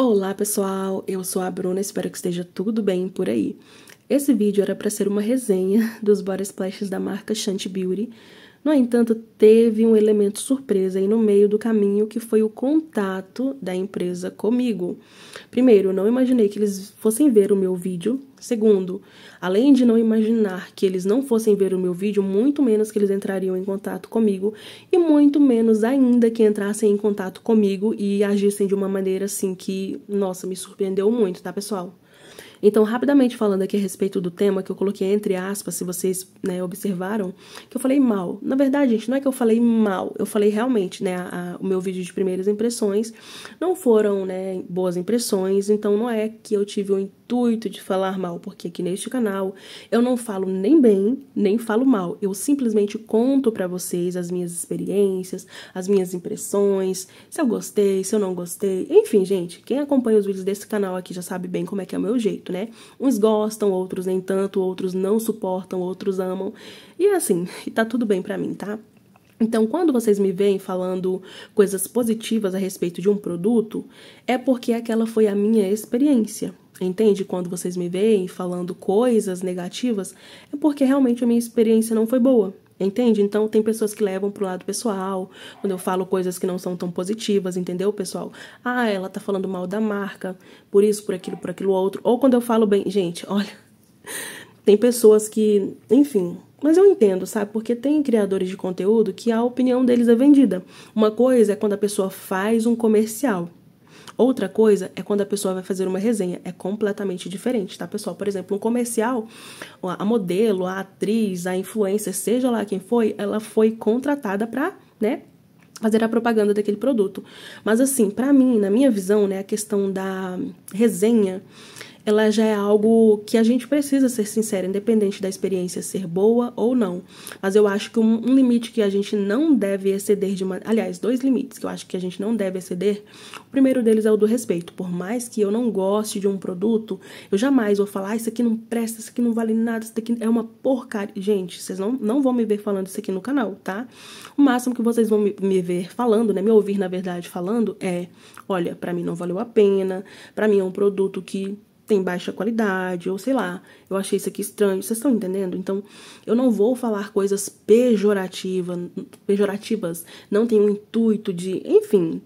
Olá pessoal, eu sou a Bruna, espero que esteja tudo bem por aí. Esse vídeo era para ser uma resenha dos body splashes da marca Shanty Beauty, no entanto, teve um elemento surpresa aí no meio do caminho que foi o contato da empresa comigo. Primeiro, não imaginei que eles fossem ver o meu vídeo. Segundo, além de não imaginar que eles não fossem ver o meu vídeo, muito menos que eles entrariam em contato comigo e muito menos ainda que entrassem em contato comigo e agissem de uma maneira assim que, nossa, me surpreendeu muito, tá, pessoal? Então, rapidamente falando aqui a respeito do tema que eu coloquei entre aspas, se vocês né, observaram, que eu falei mal. Na verdade, gente, não é que eu falei mal, eu falei realmente, né? A, a, o meu vídeo de primeiras impressões não foram né, boas impressões, então não é que eu tive o intuito de falar mal, porque aqui neste canal eu não falo nem bem, nem falo mal. Eu simplesmente conto para vocês as minhas experiências, as minhas impressões, se eu gostei, se eu não gostei. Enfim, gente, quem acompanha os vídeos desse canal aqui já sabe bem como é que é o meu jeito né? Uns gostam, outros nem tanto, outros não suportam, outros amam. E é assim, tá tudo bem para mim, tá? Então, quando vocês me veem falando coisas positivas a respeito de um produto, é porque aquela foi a minha experiência. Entende? Quando vocês me veem falando coisas negativas, é porque realmente a minha experiência não foi boa. Entende? Então, tem pessoas que levam pro lado pessoal, quando eu falo coisas que não são tão positivas, entendeu, pessoal? Ah, ela tá falando mal da marca, por isso, por aquilo, por aquilo outro. Ou quando eu falo bem, gente, olha, tem pessoas que, enfim, mas eu entendo, sabe? Porque tem criadores de conteúdo que a opinião deles é vendida. Uma coisa é quando a pessoa faz um comercial. Outra coisa é quando a pessoa vai fazer uma resenha, é completamente diferente, tá, pessoal? Por exemplo, um comercial, a modelo, a atriz, a influencer, seja lá quem foi, ela foi contratada para, né, fazer a propaganda daquele produto. Mas assim, para mim, na minha visão, né, a questão da resenha ela já é algo que a gente precisa ser sincero, independente da experiência ser boa ou não. Mas eu acho que um, um limite que a gente não deve exceder de uma. Aliás, dois limites que eu acho que a gente não deve exceder. O primeiro deles é o do respeito. Por mais que eu não goste de um produto, eu jamais vou falar, ah, isso aqui não presta, isso aqui não vale nada, isso aqui é uma porcaria. Gente, vocês não, não vão me ver falando isso aqui no canal, tá? O máximo que vocês vão me, me ver falando, né? Me ouvir, na verdade, falando é: olha, para mim não valeu a pena, para mim é um produto que tem baixa qualidade, ou sei lá, eu achei isso aqui estranho, vocês estão entendendo? Então, eu não vou falar coisas pejorativa, pejorativas, não tem o intuito de, enfim,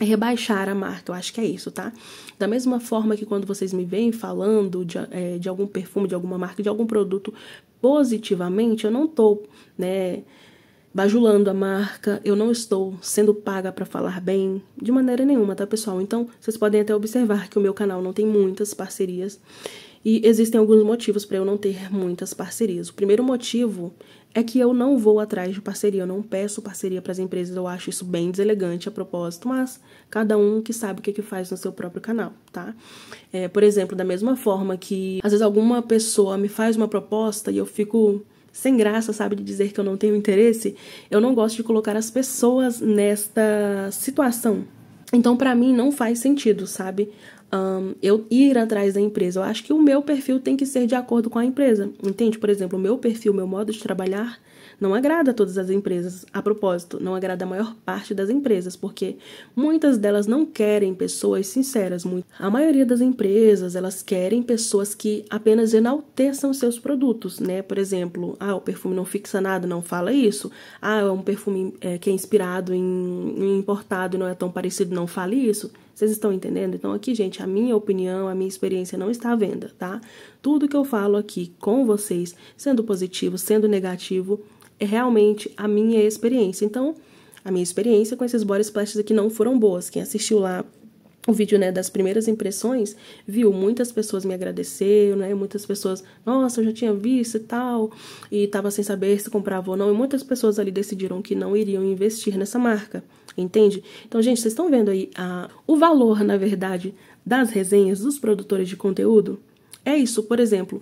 rebaixar a marca, eu acho que é isso, tá? Da mesma forma que quando vocês me veem falando de, é, de algum perfume, de alguma marca, de algum produto positivamente, eu não tô, né? bajulando a marca. Eu não estou sendo paga para falar bem de maneira nenhuma, tá, pessoal? Então, vocês podem até observar que o meu canal não tem muitas parcerias e existem alguns motivos para eu não ter muitas parcerias. O primeiro motivo é que eu não vou atrás de parceria, eu não peço parceria para as empresas, eu acho isso bem deselegante a propósito, mas cada um que sabe o que, é que faz no seu próprio canal, tá? É, por exemplo, da mesma forma que às vezes alguma pessoa me faz uma proposta e eu fico sem graça, sabe, de dizer que eu não tenho interesse, eu não gosto de colocar as pessoas nesta situação. Então, para mim, não faz sentido, sabe? Um, eu ir atrás da empresa. Eu acho que o meu perfil tem que ser de acordo com a empresa, entende? Por exemplo, o meu perfil, meu modo de trabalhar não agrada a todas as empresas, a propósito, não agrada a maior parte das empresas, porque muitas delas não querem pessoas sinceras. A maioria das empresas, elas querem pessoas que apenas enalteçam seus produtos, né? Por exemplo, ah, o perfume não fixa nada, não fala isso. Ah, é um perfume é, que é inspirado em, em importado e não é tão parecido, não fale isso. Vocês estão entendendo? Então, aqui, gente, a minha opinião, a minha experiência não está à venda, tá? Tudo que eu falo aqui com vocês, sendo positivo, sendo negativo, é realmente a minha experiência. Então, a minha experiência com esses body splashes aqui não foram boas. Quem assistiu lá o vídeo né, das primeiras impressões, viu muitas pessoas me agradeceram, né? Muitas pessoas, nossa, eu já tinha visto e tal, e estava sem saber se comprava ou não. E muitas pessoas ali decidiram que não iriam investir nessa marca, entende? Então, gente, vocês estão vendo aí a, o valor, na verdade, das resenhas dos produtores de conteúdo? É isso, por exemplo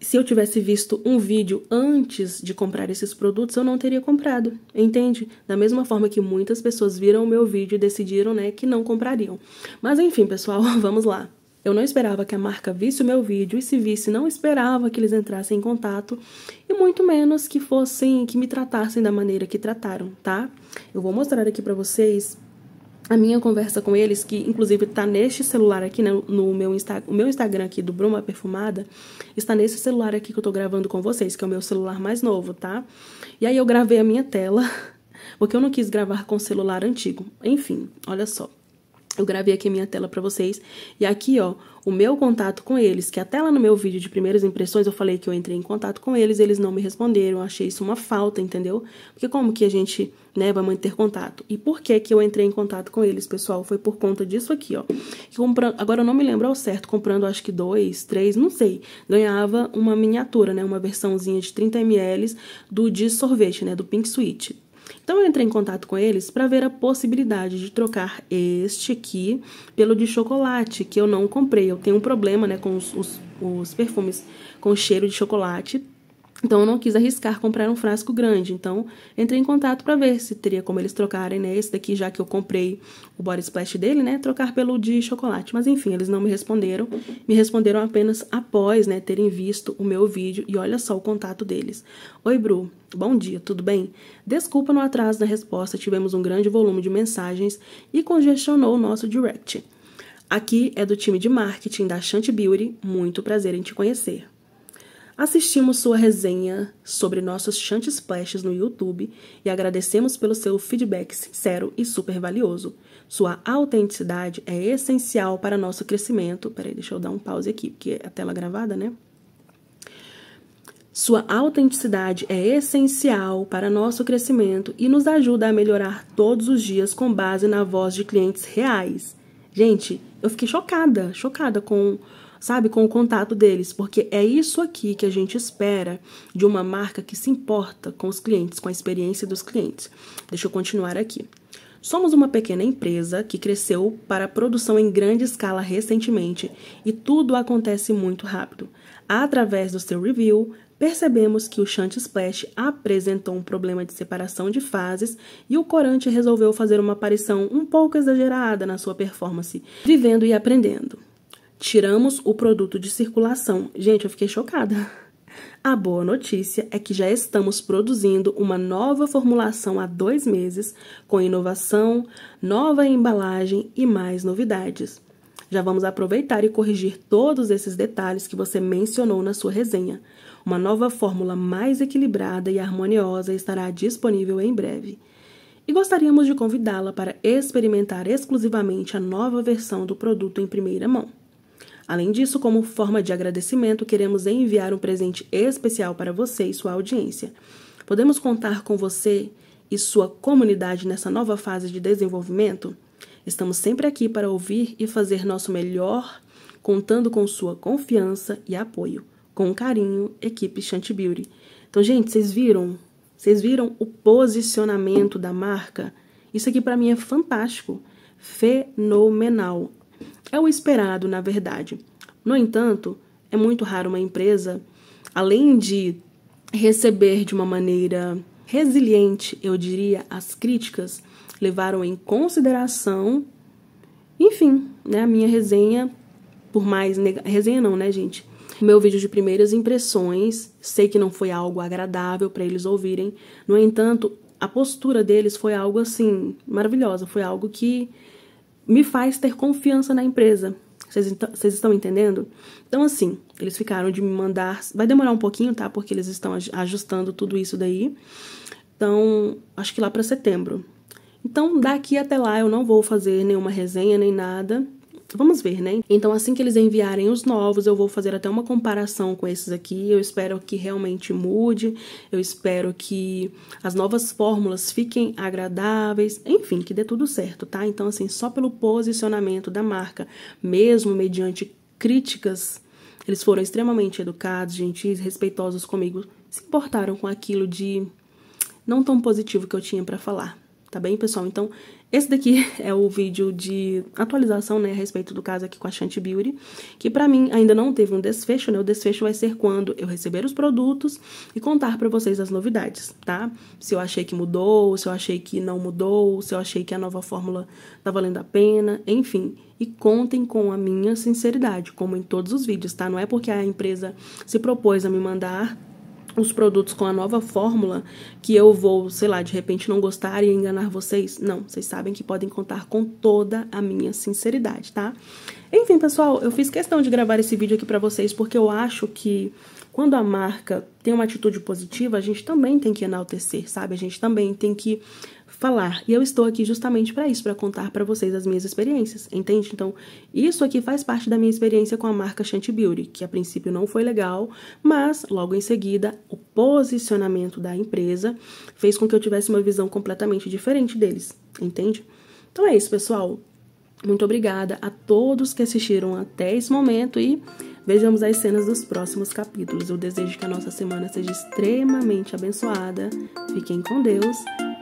se eu tivesse visto um vídeo antes de comprar esses produtos, eu não teria comprado, entende? Da mesma forma que muitas pessoas viram o meu vídeo e decidiram, né, que não comprariam. Mas enfim, pessoal, vamos lá. Eu não esperava que a marca visse o meu vídeo e se visse, não esperava que eles entrassem em contato e muito menos que fossem que me tratassem da maneira que trataram, tá? Eu vou mostrar aqui para vocês a minha conversa com eles, que inclusive está neste celular aqui, né, no meu Insta, o meu Instagram aqui do Bruma Perfumada, está nesse celular aqui que eu tô gravando com vocês, que é o meu celular mais novo, tá? E aí eu gravei a minha tela, porque eu não quis gravar com celular antigo. Enfim, olha só. Eu gravei aqui a minha tela para vocês. E aqui, ó, o meu contato com eles, que até lá no meu vídeo de primeiras impressões eu falei que eu entrei em contato com eles, eles não me responderam, achei isso uma falta, entendeu? Porque como que a gente, né, vai manter contato? E por que que eu entrei em contato com eles, pessoal? Foi por conta disso aqui, ó. comprando, Agora eu não me lembro ao certo, comprando acho que dois, três, não sei, ganhava uma miniatura, né, uma versãozinha de 30ml do de sorvete, né, do Pink Sweet. Então eu entrei em contato com eles para ver a possibilidade de trocar este aqui pelo de chocolate, que eu não comprei. Eu tenho um problema né, com os, os, os perfumes com cheiro de chocolate então eu não quis arriscar comprar um frasco grande, então entrei em contato para ver se teria como eles trocarem, né? Esse daqui, já que eu comprei o body splash dele, né? Trocar pelo de chocolate. Mas enfim, eles não me responderam, me responderam apenas após, né? Terem visto o meu vídeo e olha só o contato deles. Oi, Bru, bom dia, tudo bem? Desculpa no atraso na resposta, tivemos um grande volume de mensagens e congestionou o nosso direct. Aqui é do time de marketing da Shant Beauty, muito prazer em te conhecer. Assistimos sua resenha sobre nossos Chant Splashes no YouTube e agradecemos pelo seu feedback sincero e super valioso. Sua autenticidade é essencial para nosso crescimento. Peraí, deixa eu dar um pause aqui, porque é a tela gravada, né? Sua autenticidade é essencial para nosso crescimento e nos ajuda a melhorar todos os dias com base na voz de clientes reais. Gente, eu fiquei chocada, chocada com, sabe, com o contato deles, porque é isso aqui que a gente espera de uma marca que se importa com os clientes, com a experiência dos clientes. Deixa eu continuar aqui. Somos uma pequena empresa que cresceu para a produção em grande escala recentemente e tudo acontece muito rápido. Através do seu review, percebemos que o Shunt Splash apresentou um problema de separação de fases e o corante resolveu fazer uma aparição um pouco exagerada na sua performance, vivendo e aprendendo. Tiramos o produto de circulação. Gente, eu fiquei chocada. A boa notícia é que já estamos produzindo uma nova formulação há dois meses, com inovação, nova embalagem e mais novidades já vamos aproveitar e corrigir todos esses detalhes que você mencionou na sua resenha. Uma nova fórmula mais equilibrada e harmoniosa estará disponível em breve. E gostaríamos de convidá-la para experimentar exclusivamente a nova versão do produto em primeira mão. Além disso, como forma de agradecimento, queremos enviar um presente especial para você e sua audiência. Podemos contar com você e sua comunidade nessa nova fase de desenvolvimento? Estamos sempre aqui para ouvir e fazer nosso melhor, contando com sua confiança e apoio. Com carinho, equipe Shanty Beauty. Então, gente, vocês viram? Vocês viram o posicionamento da marca? Isso aqui para mim é fantástico, fenomenal. É o esperado, na verdade. No entanto, é muito raro uma empresa, além de receber de uma maneira resiliente, eu diria, as críticas, levaram em consideração. Enfim, né, a minha resenha, por mais. Resenha não, né, gente? Meu vídeo de primeiras impressões, sei que não foi algo agradável para eles ouvirem. No entanto, a postura deles foi algo assim maravilhosa, foi algo que me faz ter confiança na empresa. Vocês estão entendendo? Então, assim, eles ficaram de me mandar. Vai demorar um pouquinho, tá? Porque eles estão ajustando tudo isso daí. Então, acho que lá para setembro. Então, daqui até lá eu não vou fazer nenhuma resenha nem nada. Vamos ver, né? Então, assim que eles enviarem os novos, eu vou fazer até uma comparação com esses aqui. Eu espero que realmente mude, eu espero que as novas fórmulas fiquem agradáveis, enfim, que dê tudo certo, tá? Então, assim, só pelo posicionamento da marca, mesmo mediante críticas, eles foram extremamente educados, gentis, respeitosos comigo, se importaram com aquilo de não tão positivo que eu tinha para falar tá bem, pessoal? Então, esse daqui é o vídeo de atualização, né, a respeito do caso aqui com a Shanty Beauty, que pra mim ainda não teve um desfecho, né, o desfecho vai ser quando eu receber os produtos e contar pra vocês as novidades, tá? Se eu achei que mudou, se eu achei que não mudou, se eu achei que a nova fórmula tá valendo a pena, enfim e contem com a minha sinceridade, como em todos os vídeos, tá? Não é porque a empresa se propôs a me mandar os produtos com a nova fórmula, que eu vou, sei lá, de repente não gostar e enganar vocês. Não, vocês sabem que podem contar com toda a minha sinceridade, tá? Enfim, pessoal, eu fiz questão de gravar esse vídeo aqui para vocês porque eu acho que quando a marca tem uma atitude positiva, a gente também tem que enaltecer, sabe? A gente também tem que falar. E eu estou aqui justamente para isso, para contar para vocês as minhas experiências, entende? Então, isso aqui faz parte da minha experiência com a marca Shanty Beauty, que a princípio não foi legal, mas logo em seguida, o posicionamento da empresa fez com que eu tivesse uma visão completamente diferente deles, entende? Então é isso, pessoal. Muito obrigada a todos que assistiram até esse momento e vejamos as cenas dos próximos capítulos. Eu desejo que a nossa semana seja extremamente abençoada. Fiquem com Deus